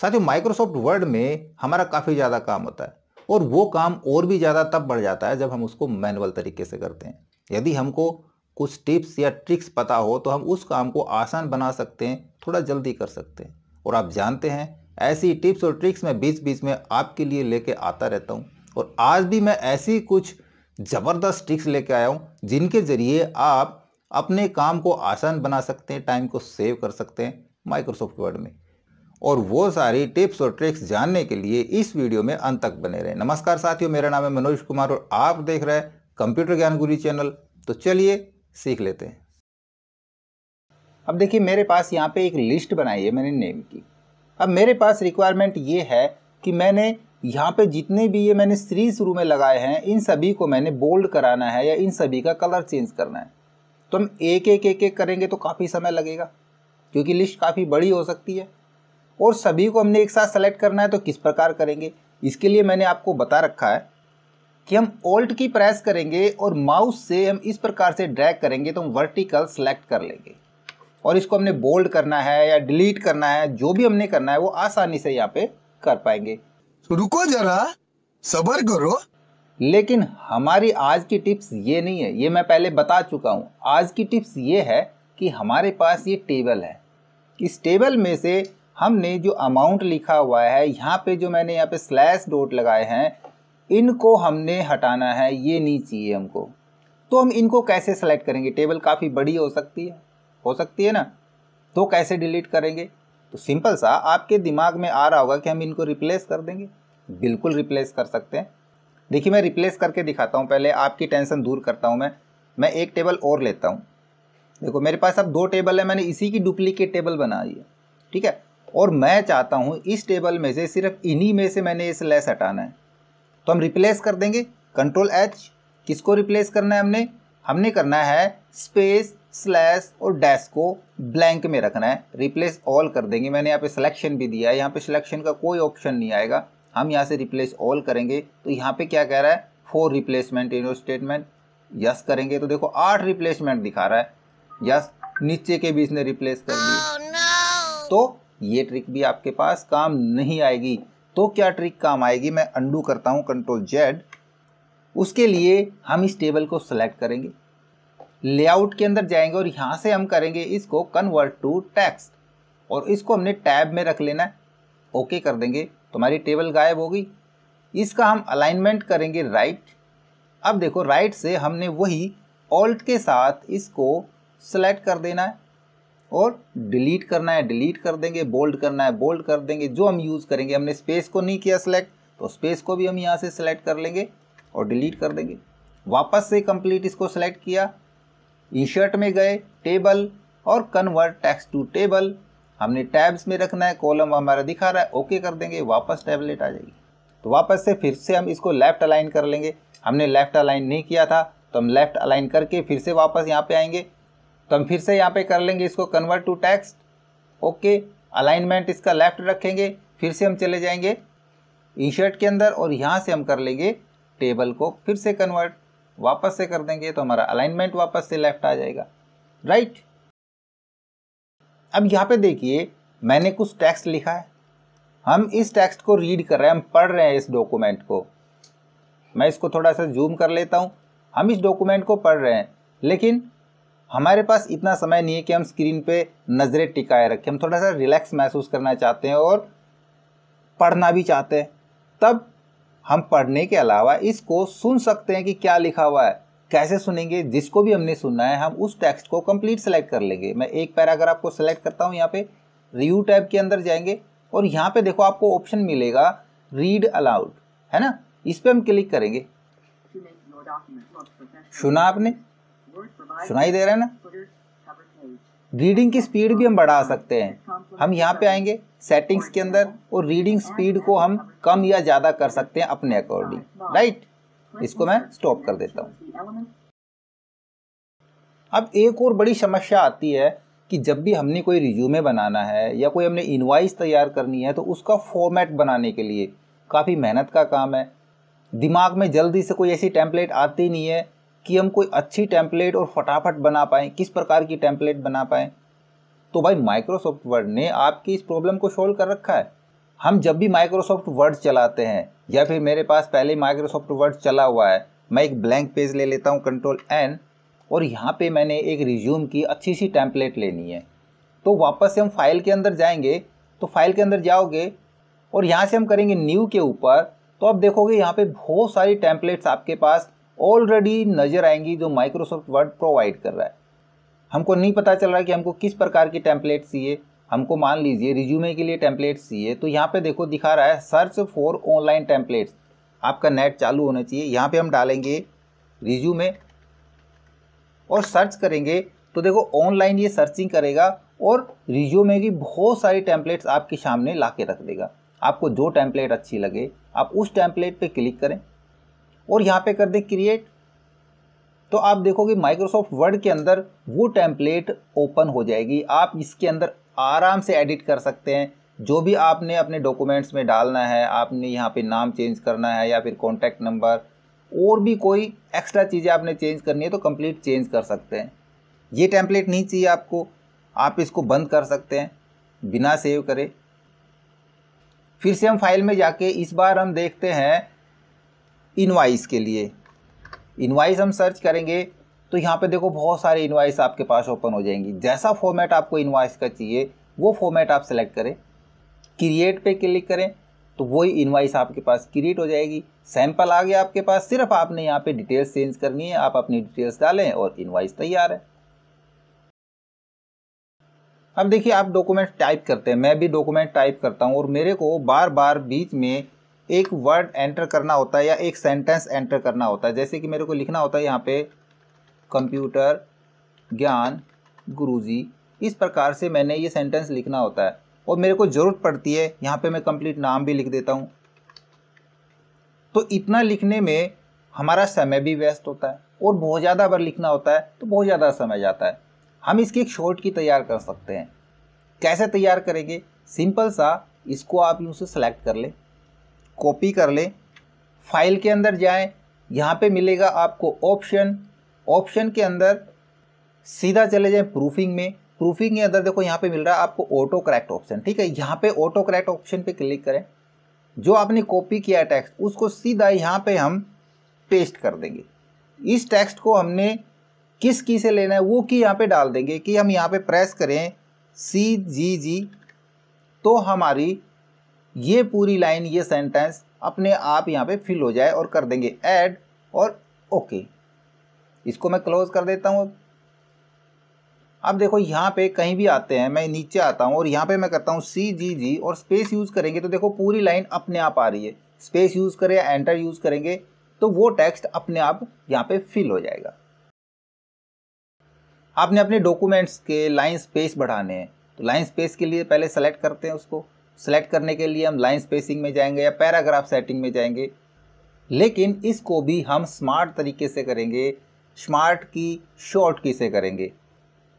साथियों Microsoft word में हमारा काफ़ी ज़्यादा काम होता है और वो काम और भी ज़्यादा तब बढ़ जाता है जब हम उसको मैनुअल तरीके से करते हैं यदि हमको कुछ टिप्स या ट्रिक्स पता हो तो हम उस काम को आसान बना सकते हैं थोड़ा जल्दी कर सकते हैं और आप जानते हैं ऐसी टिप्स और ट्रिक्स मैं बीच बीच में आपके लिए लेके आता रहता हूँ और आज भी मैं ऐसी कुछ ज़बरदस्त ट्रिक्स लेके आया हूँ जिनके ज़रिए आप अपने काम को आसान बना सकते हैं टाइम को सेव कर सकते हैं माइक्रोसॉफ्ट वर्ड में और वो सारी टिप्स और ट्रिक्स जानने के लिए इस वीडियो में अंत तक बने रहे नमस्कार साथियों मेरा नाम है मनोज कुमार और आप देख रहे हैं कंप्यूटर ज्ञान गुरु चैनल तो चलिए सीख लेते हैं अब देखिए मेरे पास यहाँ पे एक लिस्ट बनाई है मैंने नेम की अब मेरे पास रिक्वायरमेंट ये है कि मैंने यहाँ पे जितने भी ये मैंने स्त्री शुरू में लगाए हैं इन सभी को मैंने बोल्ड कराना है या इन सभी का कलर चेंज करना है तो हम एक एक एक एक करेंगे तो काफ़ी समय लगेगा क्योंकि लिस्ट काफ़ी बड़ी हो सकती है और सभी को हमने एक साथ सेलेक्ट करना है तो किस प्रकार करेंगे इसके लिए मैंने आपको बता रखा है कि हम ओल्ट की प्रेस करेंगे और माउस से हम इस प्रकार से ड्रैग करेंगे तो हम वर्टिकल सेलेक्ट कर लेंगे और इसको हमने बोल्ड करना है या डिलीट करना है जो भी हमने करना है वो आसानी से यहाँ पे कर पाएंगे तो रुको जरा सबर करो लेकिन हमारी आज की टिप्स ये नहीं है ये मैं पहले बता चुका हूँ आज की टिप्स ये है कि हमारे पास ये टेबल है इस टेबल में से हमने जो अमाउंट लिखा हुआ है यहाँ पे जो मैंने यहाँ पे स्लैश डॉट लगाए हैं इनको हमने हटाना है ये नहीं चाहिए हमको तो हम इनको कैसे सेलेक्ट करेंगे टेबल काफ़ी बड़ी हो सकती है हो सकती है ना तो कैसे डिलीट करेंगे तो सिंपल सा आपके दिमाग में आ रहा होगा कि हम इनको रिप्लेस कर देंगे बिल्कुल रिप्लेस कर सकते हैं देखिए मैं रिप्लेस करके दिखाता हूँ पहले आपकी टेंशन दूर करता हूँ मैं मैं एक टेबल और लेता हूँ देखो मेरे पास अब दो टेबल है मैंने इसी की डुप्लीकेट टेबल बनाई है ठीक है और मैं चाहता हूँ इस टेबल में से सिर्फ इन्हीं में से मैंने ये स्लैश हटाना है तो हम रिप्लेस कर देंगे कंट्रोल एच किसको रिप्लेस करना है हमने हमने करना है स्पेस स्लैश और डैश को ब्लैंक में रखना है रिप्लेस ऑल कर देंगे मैंने यहाँ पे सिलेक्शन भी दिया है यहाँ पे सिलेक्शन का कोई ऑप्शन नहीं आएगा हम यहाँ से रिप्लेस ऑल करेंगे तो यहाँ पे क्या कह रहा है for replacement in statement yes करेंगे तो देखो आठ रिप्लेसमेंट दिखा रहा है यस नीचे के बीच ने रिप्लेस कर दिया oh, no. तो ये ट्रिक भी आपके पास काम नहीं आएगी तो क्या ट्रिक काम आएगी मैं अंडू करता हूँ कंट्रोल जेड उसके लिए हम इस टेबल को सिलेक्ट करेंगे लेआउट के अंदर जाएंगे और यहाँ से हम करेंगे इसको कन्वर्ट टू टेक्स्ट और इसको हमने टैब में रख लेना है ओके कर देंगे तो हमारी टेबल गायब होगी इसका हम अलाइनमेंट करेंगे राइट अब देखो राइट से हमने वही ऑल्ट के साथ इसको सेलेक्ट कर देना है और डिलीट करना है डिलीट कर देंगे बोल्ड करना है बोल्ड कर देंगे जो हम यूज़ करेंगे हमने स्पेस को नहीं किया सेलेक्ट तो स्पेस को भी हम यहाँ से सेलेक्ट कर लेंगे और डिलीट कर देंगे वापस से कंप्लीट इसको सेलेक्ट किया इंशर्ट में गए टेबल और कन्वर्ट टेक्स्ट टू टेबल हमने टैब्स में रखना है कॉलम हमारा दिखा रहा है ओके कर देंगे वापस टैबलेट आ जाएगी तो वापस से फिर से हम इसको लेफ़्ट अलाइन कर लेंगे हमने लेफ़्ट अलाइन नहीं किया था तो हम लेफ़्ट अलाइन करके फिर से वापस यहाँ पे आएंगे तो हम फिर से यहाँ पे कर लेंगे इसको convert to text okay alignment इसका लेफ्ट रखेंगे फिर से हम चले जाएंगे इंशर्ट के अंदर और यहाँ से हम कर लेंगे टेबल को फिर से कन्वर्ट वापस से कर देंगे तो हमारा अलाइनमेंट वापस से लेफ्ट आ जाएगा राइट अब यहाँ पे देखिए मैंने कुछ टेक्स्ट लिखा है हम इस टेक्स्ट को रीड कर रहे हैं हम पढ़ रहे हैं इस डॉक्यूमेंट को मैं इसको थोड़ा सा जूम कर लेता हूँ हम इस डॉक्यूमेंट को पढ़ रहे हैं लेकिन हमारे पास इतना समय नहीं है कि हम स्क्रीन पे नज़रें टिकाए रखें हम थोड़ा सा रिलैक्स महसूस करना चाहते हैं और पढ़ना भी चाहते हैं तब हम पढ़ने के अलावा इसको सुन सकते हैं कि क्या लिखा हुआ है कैसे सुनेंगे जिसको भी हमने सुनना है हम उस टेक्स्ट को कंप्लीट सेलेक्ट कर लेंगे मैं एक पैराग्राफ को सिलेक्ट करता हूँ यहाँ पे रिव्यू टैब के अंदर जाएंगे और यहाँ पे देखो आपको ऑप्शन मिलेगा रीड अलाउड है ना इस पर हम क्लिक करेंगे सुना आपने सुनाई दे रहा है ना रीडिंग की स्पीड भी हम बढ़ा सकते हैं हम यहाँ पे आएंगे सेटिंग्स के अंदर और रीडिंग स्पीड को हम कम या ज़्यादा कर सकते हैं अपने अकॉर्डिंग राइट इसको मैं स्टॉप कर देता हूँ अब एक और बड़ी समस्या आती है कि जब भी हमने कोई रिज्यूमे बनाना है या कोई हमने इनवाइस तैयार करनी है तो उसका फॉर्मेट बनाने के लिए काफ़ी मेहनत का काम है दिमाग में जल्दी से कोई ऐसी टेम्पलेट आती नहीं है कि हम कोई अच्छी टेम्पलेट और फटाफट बना पाएँ किस प्रकार की टेम्पलेट बना पाएँ तो भाई माइक्रोसॉफ्ट वर्ड ने आपकी इस प्रॉब्लम को सोल्व कर रखा है हम जब भी माइक्रोसॉफ्ट वर्ड चलाते हैं या फिर मेरे पास पहले माइक्रोसॉफ्ट वर्ड चला हुआ है मैं एक ब्लैंक पेज ले लेता हूँ कंट्रोल एन और यहाँ पे मैंने एक रिज्यूम की अच्छी सी टैंपलेट लेनी है तो वापस से हम फाइल के अंदर जाएंगे तो फाइल के अंदर जाओगे और यहाँ से हम करेंगे न्यू के ऊपर तो आप देखोगे यहाँ पे बहुत सारी टैंपलेट्स आपके पास ऑलरेडी नज़र आएंगी जो माइक्रोसॉफ्ट वर्ड प्रोवाइड कर रहा है हमको नहीं पता चल रहा है कि हमको किस प्रकार की टेम्पलेट चाहिए हमको मान लीजिए रिज्यूमे के लिए टेम्पलेट्स चाहिए तो यहाँ पे देखो दिखा रहा है सर्च फॉर ऑनलाइन टेम्पलेट्स आपका नेट चालू होना चाहिए यहाँ पे हम डालेंगे रिज्यूमे और सर्च करेंगे तो देखो ऑनलाइन ये सर्चिंग करेगा और रिज्यूमे की बहुत सारी टेम्पलेट्स आपके सामने ला के रख देगा आपको जो टेम्पलेट अच्छी लगे आप उस टेम्पलेट पर क्लिक करें और यहाँ पे कर दें क्रिएट तो आप देखोगे माइक्रोसॉफ्ट वर्ड के अंदर वो टेम्पलेट ओपन हो जाएगी आप इसके अंदर आराम से एडिट कर सकते हैं जो भी आपने अपने डॉक्यूमेंट्स में डालना है आपने यहाँ पे नाम चेंज करना है या फिर कॉन्टैक्ट नंबर और भी कोई एक्स्ट्रा चीज़ें आपने चेंज करनी है तो कंप्लीट चेंज कर सकते हैं ये टेम्पलेट नहीं चाहिए आपको आप इसको बंद कर सकते हैं बिना सेव करे फिर से हम फाइल में जाके इस बार हम देखते हैं इनवाइस के लिए इनवाइस हम सर्च करेंगे तो यहाँ पे देखो बहुत सारे इनवाइस आपके पास ओपन हो जाएंगी जैसा फॉर्मेट आपको इनवाइस का चाहिए वो फॉर्मेट आप सेलेक्ट करें क्रिएट पे क्लिक करें तो वही इनवाइस आपके पास क्रिएट हो जाएगी सैंपल आ गया आपके पास सिर्फ आपने यहाँ पे डिटेल्स चेंज करनी है आप अपनी डिटेल्स डालें और इनवाइस तैयार है अब देखिए आप डॉक्यूमेंट टाइप करते हैं मैं भी डॉक्यूमेंट टाइप करता हूँ और मेरे को बार बार बीच में एक वर्ड एंटर करना होता है या एक सेंटेंस एंटर करना होता है जैसे कि मेरे को लिखना होता है यहाँ पे कंप्यूटर ज्ञान गुरुजी इस प्रकार से मैंने ये सेंटेंस लिखना होता है और मेरे को ज़रूरत पड़ती है यहाँ पे मैं कंप्लीट नाम भी लिख देता हूँ तो इतना लिखने में हमारा समय भी व्यस्त होता है और बहुत ज़्यादा अगर लिखना होता है तो बहुत ज़्यादा समय जाता है हम इसकी एक शॉर्ट की तैयार कर सकते हैं कैसे तैयार करेंगे सिंपल सा इसको आप यूँ से सेलेक्ट कर लें कॉपी कर लें फाइल के अंदर जाएं यहाँ पे मिलेगा आपको ऑप्शन ऑप्शन के अंदर सीधा चले जाएं प्रूफिंग में प्रूफिंग के अंदर देखो यहाँ पे मिल रहा है आपको ऑटो करेक्ट ऑप्शन ठीक है यहाँ पे ऑटो करेक्ट ऑप्शन पे क्लिक करें जो आपने कॉपी किया है टेक्स्ट उसको सीधा यहाँ पे हम पेस्ट कर देंगे इस टेक्स्ट को हमने किस की से लेना है वो की यहाँ पर डाल देंगे कि हम यहाँ पर प्रेस करें सी जी जी तो हमारी ये पूरी लाइन ये सेंटेंस अपने आप यहाँ पे फिल हो जाए और कर देंगे ऐड और ओके इसको मैं क्लोज कर देता हूँ अब अब देखो यहाँ पे कहीं भी आते हैं मैं नीचे आता हूँ और यहाँ पे मैं करता हूँ सी जी जी और स्पेस यूज़ करेंगे तो देखो पूरी लाइन अपने आप आ रही है स्पेस यूज़ करें या एंटर यूज़ करेंगे तो वो टेक्स्ट अपने आप यहाँ पे फिल हो जाएगा आपने अपने डॉक्यूमेंट्स के लाइन स्पेस बढ़ाने हैं तो लाइन स्पेस के लिए पहले सेलेक्ट करते हैं उसको सेलेक्ट करने के लिए हम लाइन स्पेसिंग में जाएंगे या पैराग्राफ सेटिंग में जाएंगे लेकिन इसको भी हम स्मार्ट तरीके से करेंगे स्मार्ट की शॉर्ट की से करेंगे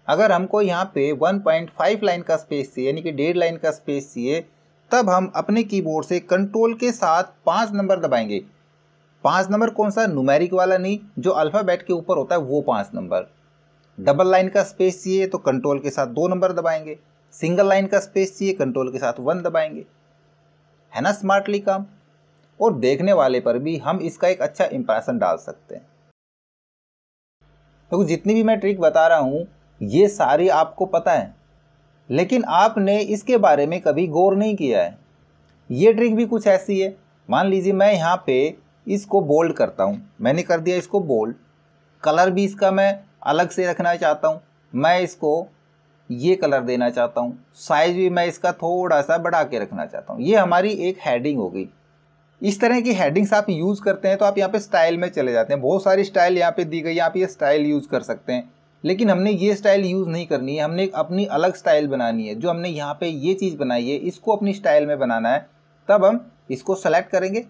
अगर हमको यहाँ पे 1.5 लाइन का स्पेस चाहिए यानी कि डेढ़ लाइन का स्पेस चाहिए तब हम अपने कीबोर्ड से कंट्रोल के साथ पाँच नंबर दबाएंगे पाँच नंबर कौन सा नुमेरिक वाला नहीं जो अल्फ़ाबेट के ऊपर होता है वो पाँच नंबर डबल लाइन का स्पेस चाहिए तो कंट्रोल के साथ दो नंबर दबाएंगे सिंगल लाइन का स्पेस चाहिए कंट्रोल के साथ वन दबाएंगे है ना स्मार्टली काम और देखने वाले पर भी हम इसका एक अच्छा इंप्रेशन डाल सकते हैं देखो तो जितनी भी मैं ट्रिक बता रहा हूँ ये सारी आपको पता है लेकिन आपने इसके बारे में कभी गौर नहीं किया है ये ट्रिक भी कुछ ऐसी है मान लीजिए मैं यहाँ पे इसको बोल्ड करता हूँ मैंने कर दिया इसको बोल्ड कलर भी इसका मैं अलग से रखना चाहता हूँ मैं इसको ये कलर देना चाहता हूँ साइज भी मैं इसका थोड़ा सा बढ़ा के रखना चाहता हूँ ये हमारी एक हैडिंग हो गई इस तरह की हेडिंग्स आप यूज़ करते हैं तो आप यहाँ पे स्टाइल में चले जाते हैं बहुत सारी स्टाइल यहाँ पे दी गई है आप ये स्टाइल यूज़ कर सकते हैं लेकिन हमने ये स्टाइल यूज़ नहीं करनी है हमने अपनी अलग स्टाइल बनानी है जो हमने यहाँ पे ये चीज़ बनाई है इसको अपनी स्टाइल में बनाना है तब हम इसको सेलेक्ट करेंगे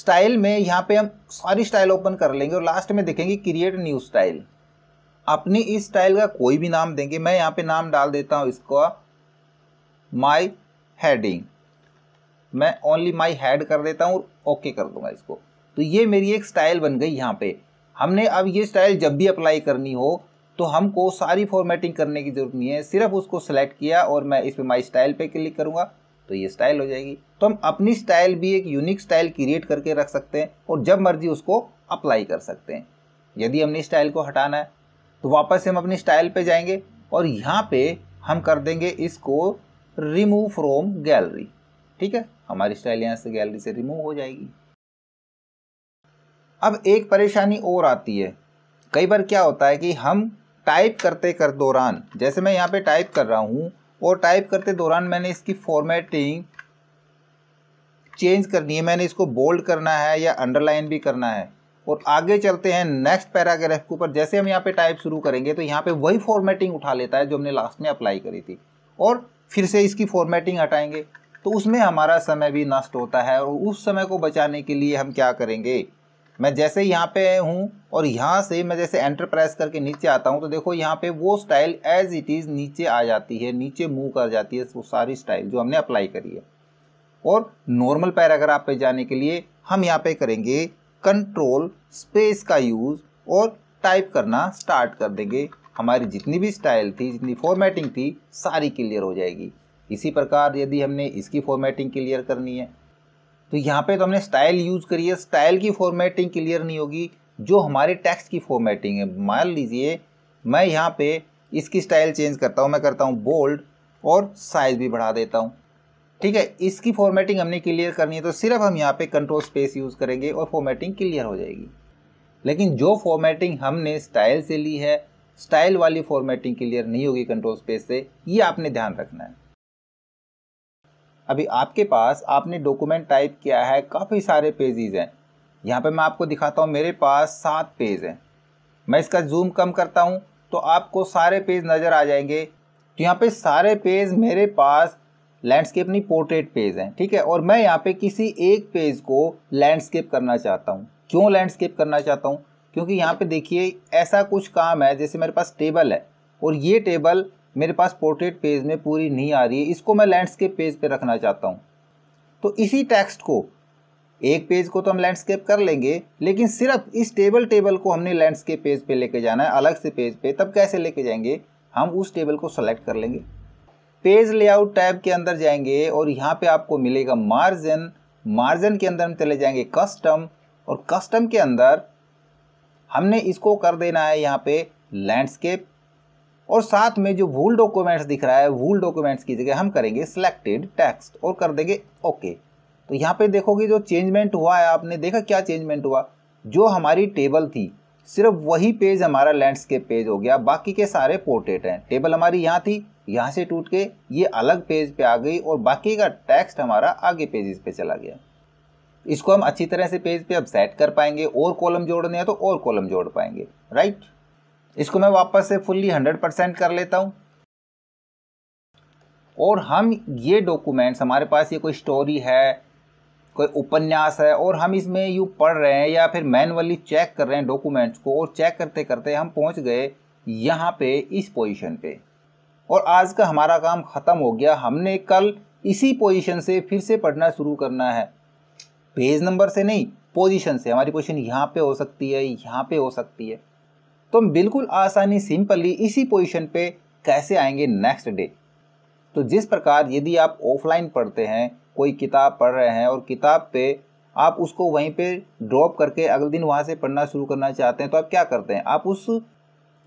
स्टाइल में यहाँ पे हम सारी स्टाइल ओपन कर लेंगे और लास्ट में देखेंगे क्रिएट न्यू स्टाइल अपनी इस स्टाइल का कोई भी नाम देंगे मैं यहाँ पे नाम डाल देता हूँ इसका माई हेडिंग मैं ओनली माई हेड कर देता हूँ ओके कर दूंगा इसको तो ये मेरी एक स्टाइल बन गई यहाँ पे हमने अब ये स्टाइल जब भी अप्लाई करनी हो तो हमको सारी फॉर्मेटिंग करने की ज़रूरत नहीं है सिर्फ उसको सेलेक्ट किया और मैं इस पर माई स्टाइल पर क्लिक करूँगा तो ये स्टाइल हो जाएगी तो हम अपनी स्टाइल भी एक यूनिक स्टाइल क्रिएट करके रख सकते हैं और जब मर्जी उसको अप्लाई कर सकते हैं यदि हमने स्टाइल को हटाना है तो वापस से हम अपनी स्टाइल पे जाएंगे और यहाँ पे हम कर देंगे इसको रिमूव फ्रॉम गैलरी ठीक है हमारी स्टाइल यहाँ से गैलरी से रिमूव हो जाएगी अब एक परेशानी और आती है कई बार क्या होता है कि हम टाइप करते कर दौरान जैसे मैं यहाँ पे टाइप कर रहा हूँ और टाइप करते दौरान मैंने इसकी फॉर्मेटिंग चेंज करनी है मैंने इसको बोल्ड करना है या अंडरलाइन भी करना है और आगे चलते हैं नेक्स्ट पैराग्राफ के ऊपर जैसे हम यहाँ पे टाइप शुरू करेंगे तो यहाँ पे वही फॉर्मेटिंग उठा लेता है जो हमने लास्ट में अप्लाई करी थी और फिर से इसकी फॉर्मेटिंग हटाएंगे तो उसमें हमारा समय भी नष्ट होता है और उस समय को बचाने के लिए हम क्या करेंगे मैं जैसे यहाँ पे हूँ और यहाँ से मैं जैसे एंटर प्रेस करके नीचे आता हूँ तो देखो यहाँ पे वो स्टाइल एज इट इज़ नीचे आ जाती है नीचे मूव कर जाती है वो सारी स्टाइल जो हमने अप्लाई करी है और नॉर्मल पैराग्राफ पे जाने के लिए हम यहाँ पे करेंगे कंट्रोल स्पेस का यूज़ और टाइप करना स्टार्ट कर देंगे हमारी जितनी भी स्टाइल थी जितनी फॉर्मेटिंग थी सारी क्लियर हो जाएगी इसी प्रकार यदि हमने इसकी फॉर्मेटिंग क्लियर करनी है तो यहाँ पे तो हमने स्टाइल यूज़ करी है स्टाइल की फॉर्मेटिंग क्लियर नहीं होगी जो हमारे टेक्स्ट की फॉर्मेटिंग है मान लीजिए मैं यहाँ पे इसकी स्टाइल चेंज करता हूँ मैं करता हूँ बोल्ड और साइज़ भी बढ़ा देता हूँ ठीक है इसकी फॉर्मेटिंग हमने क्लियर करनी है तो सिर्फ हम यहाँ पे कंट्रोल स्पेस यूज़ करेंगे और फॉर्मेटिंग क्लियर हो जाएगी लेकिन जो फॉर्मेटिंग हमने स्टाइल से ली है स्टाइल वाली फॉर्मेटिंग क्लियर नहीं होगी कंट्रोल स्पेस से ये आपने ध्यान रखना है अभी आपके पास आपने डॉक्यूमेंट टाइप किया है काफ़ी सारे पेजेज हैं यहाँ पे मैं आपको दिखाता हूँ मेरे पास सात पेज हैं मैं इसका जूम कम करता हूँ तो आपको सारे पेज नज़र आ जाएंगे तो यहाँ पे सारे पेज मेरे पास लैंडस्केप नहीं पोर्ट्रेट पेज है ठीक है और मैं यहाँ पे किसी एक पेज को लैंडस्केप करना चाहता हूँ क्यों लैंडस्केप करना चाहता हूँ क्योंकि यहाँ पे देखिए ऐसा कुछ काम है जैसे मेरे पास टेबल है और ये टेबल मेरे पास पोर्ट्रेट पेज में पूरी नहीं आ रही है इसको मैं लैंडस्केप पेज पे रखना चाहता हूँ तो इसी टेक्स्ट को एक पेज को तो हम लैंडस्केप कर लेंगे लेकिन सिर्फ इस टेबल टेबल को हमने लैंडस्केप पेज पे लेके जाना है अलग से पेज पे तब कैसे लेके जाएंगे हम उस टेबल को सेलेक्ट कर लेंगे पेज लेआउट टैब के अंदर जाएंगे और यहाँ पे आपको मिलेगा मार्जिन मार्जिन के अंदर हम चले जाएंगे कस्टम और कस्टम के अंदर हमने इसको कर देना है यहाँ पे लैंडस्केप और साथ में जो वूल डॉक्यूमेंट्स दिख रहा है वूल डॉक्यूमेंट्स की जगह हम करेंगे सिलेक्टेड टेक्स्ट और कर देंगे ओके तो यहाँ पे देखोगे जो चेंजमेंट हुआ है आपने देखा क्या चेंजमेंट हुआ जो हमारी टेबल थी सिर्फ वही पेज हमारा लैंडस्केप पेज हो गया बाकी के सारे पोर्ट्रेट हैं टेबल हमारी यहाँ थी यहाँ से टूट के ये अलग पेज पे आ गई और बाकी का टेक्स्ट हमारा आगे पेजेस पे चला गया इसको हम अच्छी तरह से पेज पे अब सेट कर पाएंगे और कॉलम जोड़ने हैं तो और कॉलम जोड़ पाएंगे राइट इसको मैं वापस से फुल्ली हंड्रेड परसेंट कर लेता हूँ और हम ये डॉक्यूमेंट्स हमारे पास ये कोई स्टोरी है कोई उपन्यास है और हम इसमें यू पढ़ रहे हैं या फिर मैनुअली चेक कर रहे हैं डॉक्यूमेंट्स को और चेक करते करते हम पहुँच गए यहाँ पे इस पोजिशन पे और आज का हमारा काम ख़त्म हो गया हमने कल इसी पोजीशन से फिर से पढ़ना शुरू करना है पेज नंबर से नहीं पोजीशन से हमारी पोजीशन यहाँ पे हो सकती है यहाँ पे हो सकती है तो हम बिल्कुल आसानी सिंपली इसी पोजीशन पे कैसे आएंगे नेक्स्ट डे तो जिस प्रकार यदि आप ऑफलाइन पढ़ते हैं कोई किताब पढ़ रहे हैं और किताब पे आप उसको वहीं पे ड्रॉप करके अगले दिन वहाँ से पढ़ना शुरू करना चाहते हैं तो आप क्या करते हैं आप उस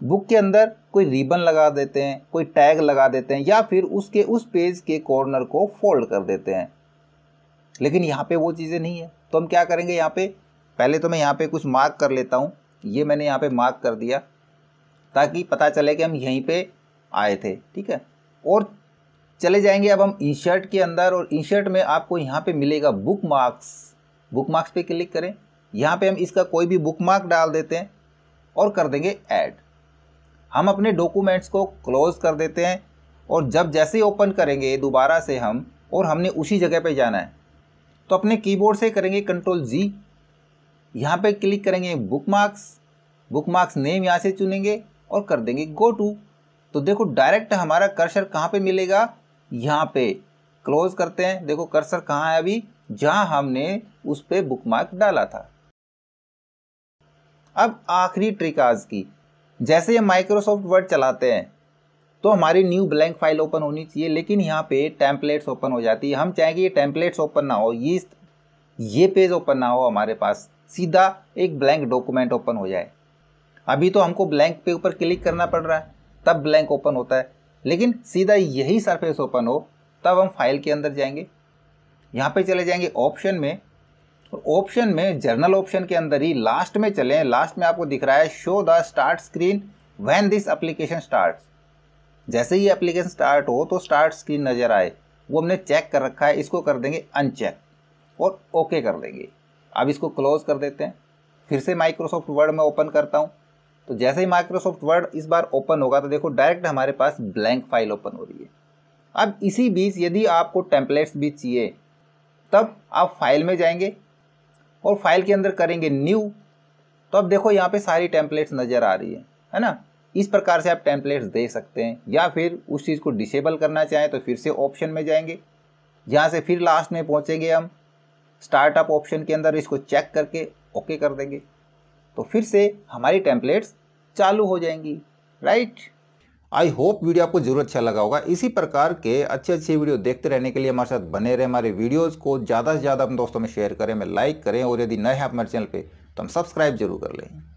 बुक के अंदर कोई रिबन लगा देते हैं कोई टैग लगा देते हैं या फिर उसके उस पेज के कॉर्नर को फोल्ड कर देते हैं लेकिन यहाँ पे वो चीज़ें नहीं है तो हम क्या करेंगे यहाँ पे पहले तो मैं यहाँ पे कुछ मार्क कर लेता हूँ ये मैंने यहाँ पे मार्क कर दिया ताकि पता चले कि हम यहीं पे आए थे ठीक है और चले जाएंगे अब हम इंशर्ट के अंदर और इंशर्ट में आपको यहाँ पे मिलेगा बुक मार्क्स बुक मार्क्स पे क्लिक करें यहाँ पर हम इसका कोई भी बुक मार्क डाल देते हैं और कर देंगे ऐड हम अपने डॉक्यूमेंट्स को क्लोज कर देते हैं और जब जैसे ही ओपन करेंगे दोबारा से हम और हमने उसी जगह पे जाना है तो अपने कीबोर्ड से करेंगे कंट्रोल जी यहाँ पे क्लिक करेंगे bookmarks bookmarks name यहाँ से चुनेंगे और कर देंगे गो टू तो देखो डायरेक्ट हमारा कर्सर कहाँ पे मिलेगा यहाँ पे क्लोज करते हैं देखो कर्सर कहाँ है अभी जहाँ हमने उस पर बुक मार्क डाला था अब आखिरी ट्रिक आज की जैसे हम माइक्रोसॉफ्ट वर्ड चलाते हैं तो हमारी न्यू ब्लैंक फाइल ओपन होनी चाहिए लेकिन यहाँ पे टैंपलेट्स ओपन हो जाती है हम चाहें कि ये टैंपलेट्स ओपन ना हो ये ये पेज ओपन ना हो हमारे पास सीधा एक ब्लैंक डॉक्यूमेंट ओपन हो जाए अभी तो हमको ब्लैंक पे ऊपर क्लिक करना पड़ रहा है तब ब्लैंक ओपन होता है लेकिन सीधा यही सरफेस ओपन हो तब हम फाइल के अंदर जाएंगे यहाँ पे चले जाएंगे ऑप्शन में ऑप्शन में जर्नल ऑप्शन के अंदर ही लास्ट में चलें लास्ट में आपको दिख रहा है show the start screen when this application start जैसे ही एप्लीकेशन स्टार्ट हो तो स्टार्ट स्क्रीन नज़र आए वो हमने चेक कर रखा है इसको कर देंगे अनचेक और ओके कर देंगे अब इसको क्लोज कर देते हैं फिर से माइक्रोसॉफ्ट वर्ड में ओपन करता हूँ तो जैसे ही माइक्रोसॉफ्ट वर्ड इस बार ओपन होगा तो देखो डायरेक्ट हमारे पास ब्लैंक फाइल ओपन हो रही है अब इसी बीच यदि आपको टेम्पलेट्स भी चाहिए तब आप फाइल में जाएंगे और फाइल के अंदर करेंगे न्यू तो अब देखो यहाँ पे सारी टेम्पलेट्स नज़र आ रही है है ना इस प्रकार से आप टेम्पलेट्स दे सकते हैं या फिर उस चीज़ को डिसेबल करना चाहें तो फिर से ऑप्शन में जाएंगे यहाँ से फिर लास्ट में पहुँचेंगे हम स्टार्टअप ऑप्शन के अंदर इसको चेक करके ओके कर देंगे तो फिर से हमारी टेम्पलेट्स चालू हो जाएंगी राइट आई होप वीडियो आपको जरूर अच्छा लगा होगा इसी प्रकार के अच्छे अच्छे वीडियो देखते रहने के लिए हमारे साथ बने रहे हमारे वीडियोस को ज़्यादा से ज़्यादा अपने दोस्तों में शेयर करें हमें लाइक करें और यदि नए हैं आप हमारे चैनल पर तो हम सब्सक्राइब जरूर कर लें